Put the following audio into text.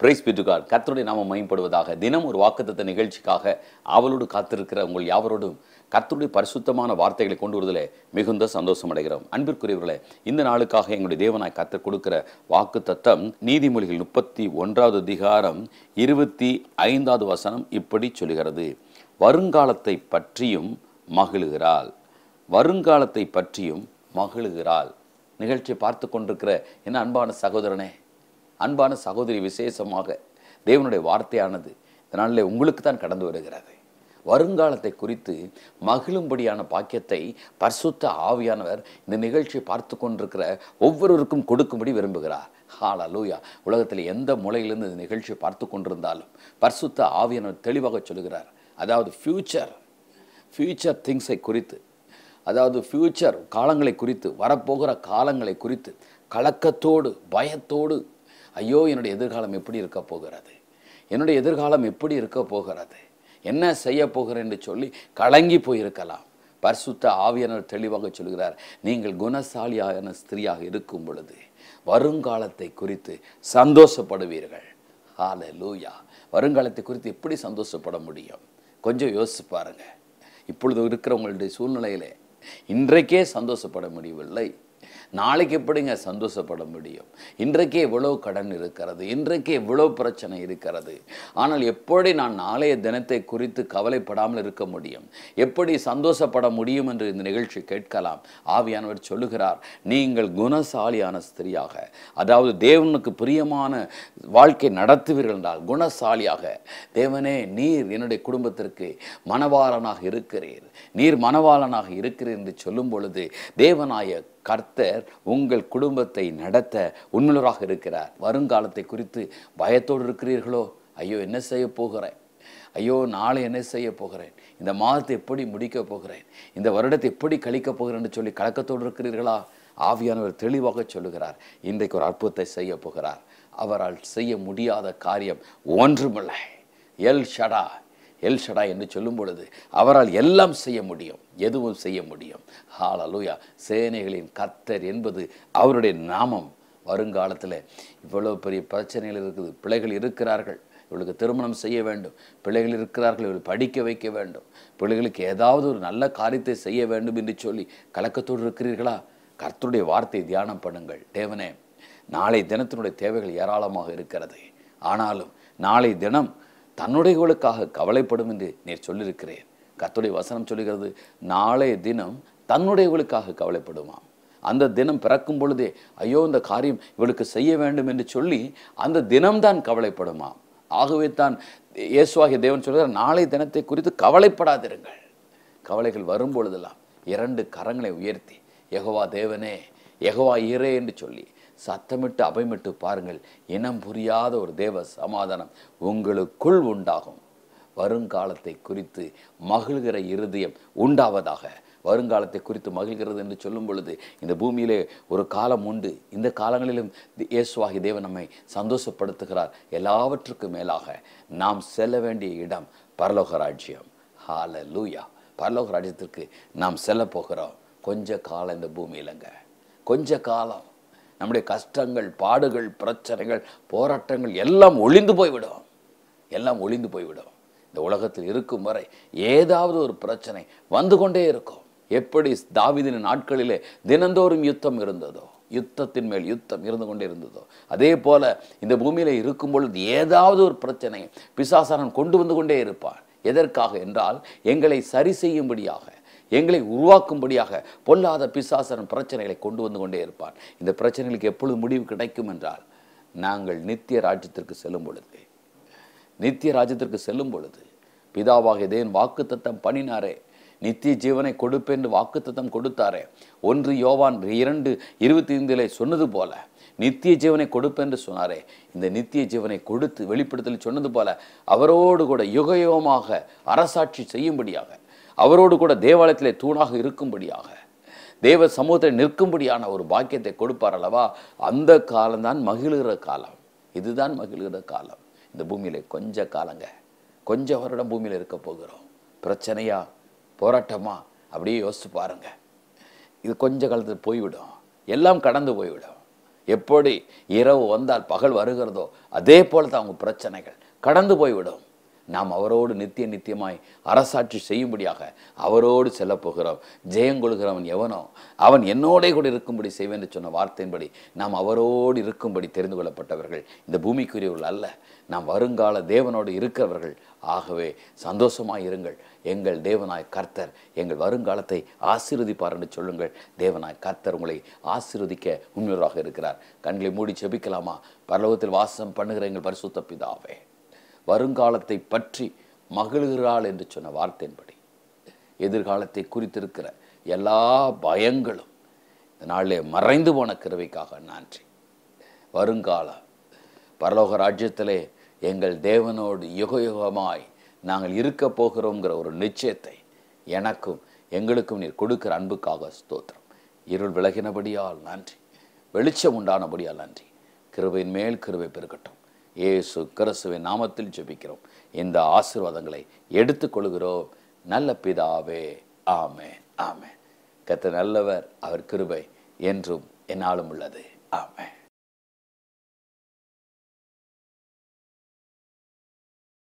price பெற்றுக்கார் கத்தருடைய நாம மயன்படுவதாக தினம் ஒரு வாக்குத்த நிகழ்ச்சிக்காக அவளோடு காத்திருக்கிற உங்கள் யாவரோடும் கத்தருடைய பரிசுத்தமான வார்த்தைகளை கொண்டு வருவதில் மிகுந்த சந்தோஷம் அடைகிறோம் அன்பிற்குரியவர்களே இந்த நாளுக்காக எங்களுடைய தேவனாய் கத்தர் கொடுக்கிற வாக்கு தத்தம் நீதிமொழிகள் முப்பத்தி ஒன்றாவது அதிகாரம் இருபத்தி ஐந்தாவது வசனம் இப்படி சொல்கிறது வருங்காலத்தை பற்றியும் மகிழுகிறாள் வருங்காலத்தை பற்றியும் மகிழுகிறாள் நிகழ்ச்சியை பார்த்து கொண்டிருக்கிற என்ன அன்பான சகோதரனே அன்பான சகோதரி விசேஷமாக தேவனுடைய வார்த்தையானது இந்த உங்களுக்கு தான் கடந்து வருகிறது வருங்காலத்தை குறித்து மகிழும்படியான பாக்கியத்தை பர்சுத்த ஆவியானவர் இந்த நிகழ்ச்சியை பார்த்து கொண்டிருக்கிற ஒவ்வொருவருக்கும் கொடுக்கும்படி விரும்புகிறார் ஹாலா லூயா உலகத்தில் எந்த மூலையிலிருந்து இந்த நிகழ்ச்சியை பார்த்து கொண்டிருந்தாலும் பர்சுத்த ஆவியானவர் தெளிவாக சொல்கிறார் அதாவது ஃப்யூச்சர் ஃப்யூச்சர் திங்ஸை குறித்து அதாவது ஃப்யூச்சர் காலங்களை குறித்து வரப்போகிற காலங்களை குறித்து கலக்கத்தோடு பயத்தோடு ஐயோ என்னுடைய எதிர்காலம் எப்படி இருக்க போகிறது என்னுடைய எதிர்காலம் எப்படி இருக்க போகிறது என்ன செய்ய போகிறேன் சொல்லி கலங்கி போயிருக்கலாம் பரிசுத்த ஆவியனர் தெளிவாக சொல்கிறார் நீங்கள் குணசாலியான ஸ்திரீயாக இருக்கும் பொழுது வருங்காலத்தை குறித்து சந்தோஷப்படுவீர்கள் ஹால லூயா வருங்காலத்தை குறித்து எப்படி சந்தோஷப்பட முடியும் கொஞ்சம் யோசிச்சு பாருங்கள் இப்பொழுது இருக்கிறவங்களுடைய சூழ்நிலையிலே இன்றைக்கே சந்தோஷப்பட முடியவில்லை நாளைக்கு எப்படிங்க சந்தோஷப்பட முடியும் இன்றைக்கே இவ்வளோ கடன் இருக்கிறது இன்றைக்கே இவ்வளோ பிரச்சனை இருக்கிறது ஆனால் எப்படி நான் நாளைய தினத்தை குறித்து கவலைப்படாமல் இருக்க முடியும் எப்படி சந்தோஷப்பட முடியும் என்று இந்த நிகழ்ச்சி கேட்கலாம் ஆவியானவர் சொல்லுகிறார் நீங்கள் குணசாலியான ஸ்திரியாக அதாவது தேவனுக்கு பிரியமான வாழ்க்கை நடத்துவீர்கள் என்றால் குணசாலியாக தேவனே நீர் என்னுடைய குடும்பத்திற்கு மனவாளனாக இருக்கிறீர் நீர் மனவாளனாக இருக்கிறீர் என்று சொல்லும் பொழுது தேவனாய கர்த்தர் உங்கள் குடும்பத்தை நடத்த உண்மையுறாக இருக்கிறார் வருங்காலத்தை குறித்து பயத்தோடு இருக்கிறீர்களோ ஐயோ என்ன செய்ய போகிறேன் ஐயோ நாளை என்ன செய்ய போகிறேன் இந்த மாதத்தை எப்படி முடிக்கப் போகிறேன் இந்த வருடத்தை எப்படி கழிக்கப் போகிறேன்னு சொல்லி கலக்கத்தோடு இருக்கிறீர்களா ஆவியானவர் தெளிவாக சொல்லுகிறார் இன்றைக்கு ஒரு அற்புதத்தை செய்ய போகிறார் அவரால் செய்ய முடியாத காரியம் ஒன்றுமில்லை எல் ஷடா எல்ஷடா என்று சொல்லும் பொழுது அவரால் எல்லாம் செய்ய முடியும் எதுவும் செய்ய முடியும் ஹாலலூயா சேனைகளின் கர்த்தர் என்பது அவருடைய நாமம் வருங்காலத்தில் இவ்வளோ பெரிய பிரச்சனைகள் இருக்குது பிள்ளைகள் இருக்கிறார்கள் இவளுக்கு திருமணம் செய்ய வேண்டும் பிள்ளைகள் இருக்கிறார்கள் இவள் படிக்க வைக்க வேண்டும் பிள்ளைகளுக்கு ஏதாவது ஒரு நல்ல காரியத்தை செய்ய வேண்டும் என்று சொல்லி கலக்கத்தோடு இருக்கிறீர்களா கர்த்தருடைய வார்த்தை தியானம் பண்ணுங்கள் தேவனே நாளை தினத்தினுடைய தேவைகள் ஏராளமாக இருக்கிறது ஆனாலும் நாளை தினம் தன்னுடையவர்களுக்காக கவலைப்படும் என்று நீர் சொல்லியிருக்கிறேன் கத்துடைய வசனம் சொல்லுகிறது நாளைய தினம் தன்னுடையவர்களுக்காக கவலைப்படுமாம் அந்த தினம் பிறக்கும் பொழுதே ஐயோ இந்த காரியம் இவளுக்கு செய்ய வேண்டும் என்று சொல்லி அந்த தினம்தான் கவலைப்படுமாம் ஆகவே தான் இயேசுவாகிய தேவன் சொல்கிறார் நாளை தினத்தை குறித்து கவலைப்படாதிருங்கள் கவலைகள் வரும் பொழுதெல்லாம் இரண்டு கரங்களை உயர்த்தி எகவா தேவனே எகவா இரே என்று சொல்லி சத்தமிட்டு அபயமிட்டு பாருங்கள் இனம் புரியாத ஒரு தேவ சமாதானம் உங்களுக்குள் உண்டாகும் வருங்காலத்தை குறித்து மகிழ்கிற இருதயம் உண்டாவதாக வருங்காலத்தை குறித்து மகிழ்கிறது என்று சொல்லும் பொழுது இந்த பூமியிலே ஒரு காலம் உண்டு இந்த காலங்களிலும் இயேசுவாகி தேவன் நம்மை சந்தோஷப்படுத்துகிறார் எல்லாவற்றுக்கும் மேலாக நாம் செல்ல வேண்டிய இடம் பரலோக ராஜ்யம் ஹால லூயா பரலோக ராஜ்யத்திற்கு நாம் செல்ல போகிறோம் கொஞ்ச காலம் இந்த பூமியிலங்க கொஞ்ச காலம் நம்முடைய கஷ்டங்கள் பாடுகள் பிரச்சனைகள் போராட்டங்கள் எல்லாம் ஒளிந்து போய்விடும் எல்லாம் ஒளிந்து போய்விடும் இந்த உலகத்தில் இருக்கும் வரை ஏதாவது ஒரு பிரச்சனை வந்து கொண்டே இருக்கும் எப்படி தாவிதின் நாட்களிலே தினந்தோறும் யுத்தம் இருந்ததோ யுத்தத்தின் மேல் யுத்தம் இருந்து கொண்டே இருந்ததோ அதே போல இந்த பூமியில் இருக்கும் பொழுது ஏதாவது ஒரு பிரச்சனை பிசாசாரன் கொண்டு வந்து கொண்டே இருப்பான் எதற்காக என்றால் எங்களை சரி செய்யும்படியாக எங்களை உருவாக்கும்படியாக பொல்லாத பிசாசன் பிரச்சனைகளை கொண்டு வந்து கொண்டே இருப்பான் இந்த பிரச்சனைகளுக்கு எப்பொழுது முடிவு கிடைக்கும் என்றால் நாங்கள் நித்திய ராஜ்யத்திற்கு செல்லும் பொழுது நித்திய ராஜ்யத்திற்கு செல்லும் பொழுது பிதாவாக இதேன் வாக்குத்தத்தம் பண்ணினாரே நித்திய ஜீவனை கொடுப்பென்று வாக்குத்தத்தம் கொடுத்தாரே ஒன்று யோவான் இரண்டு இருபத்தி ஐந்தில் சொன்னது போல நித்திய ஜீவனை கொடுப்பென்று சொன்னாரே இந்த நித்திய ஜீவனை கொடுத்து வெளிப்படுத்தல் சொன்னது போல அவரோடு கூட யுகயோகமாக அரசாட்சி செய்யும்படியாக அவரோடு கூட தேவாலயத்திலே தூணாக இருக்கும்படியாக தேவ சமூகத்தில் நிற்கும்படியான ஒரு பாக்கியத்தை கொடுப்பார் அல்லவா அந்த காலம்தான் மகிழ்கிற காலம் இதுதான் மகிழ்கிற காலம் இந்த பூமியில் கொஞ்ச காலங்க கொஞ்சம் வருடம் பூமியில் இருக்க போகிறோம் பிரச்சனையா போராட்டமா அப்படியே யோசித்து பாருங்க இது கொஞ்ச காலத்தில் போய்விடும் எல்லாம் கடந்து போய்விடும் எப்படி இரவு வந்தால் பகல் வருகிறதோ அதே போல தான் அவங்க பிரச்சனைகள் கடந்து போய்விடும் நாம் அவரோடு நித்திய நித்தியமாய் அரசாட்சி செய்யும்படியாக அவரோடு செல்லப்போகிறோம் ஜெயம் கொள்கிறவன் எவனோ அவன் என்னோடே கூட இருக்கும்படி செய்வேன் என்று சொன்ன வார்த்தையின்படி நாம் அவரோடு இருக்கும்படி தெரிந்து கொள்ளப்பட்டவர்கள் இந்த பூமிக்குரியவர்கள் அல்ல நாம் வருங்கால தேவனோடு இருக்கிறவர்கள் ஆகவே சந்தோஷமாக இருங்கள் எங்கள் தேவனாய் கர்த்தர் எங்கள் வருங்காலத்தை ஆசீர்வதிப்பார் என்று சொல்லுங்கள் தேவனாய் கர்த்தர் உங்களை ஆசீர்வதிக்க உண்மையாக இருக்கிறார் கண்களை மூடி செபிக்கலாமா பரலோகத்தில் வாசம் பண்ணுகிற எங்கள் பரிசுத்த பிதாவே வருங்காலத்தை பற்றி மகிழ்கிறாள் என்று சொன்ன வார்த்தையின்படி எதிர்காலத்தை குறித்திருக்கிற எல்லா பயங்களும் இந்த நாளிலே மறைந்து போன கிருவைக்காக நன்றி வருங்காலம் பரலோக ராஜ்யத்திலே எங்கள் தேவனோடு யுகயுகமாய் நாங்கள் இருக்க போகிறோங்கிற ஒரு நிச்சயத்தை எனக்கும் எங்களுக்கும் நீர் கொடுக்கிற அன்புக்காக ஸ்தோத்திரம் இருள் விலகினபடியால் நன்றி வெளிச்சம் உண்டானபடியால் நன்றி கிருவையின் மேல் கிருவை பெருகட்டும் ஏசு கிறிஸ்துவின் நாமத்தில் ஜெபிக்கிறோம் இந்த ஆசீர்வாதங்களை எடுத்துக்கொள்கிறோம் நல்ல பிதாவே ஆமே ஆமே கத்த நல்லவர் அவர் கிருபை என்றும் என்னாலும் உள்ளது ஆமே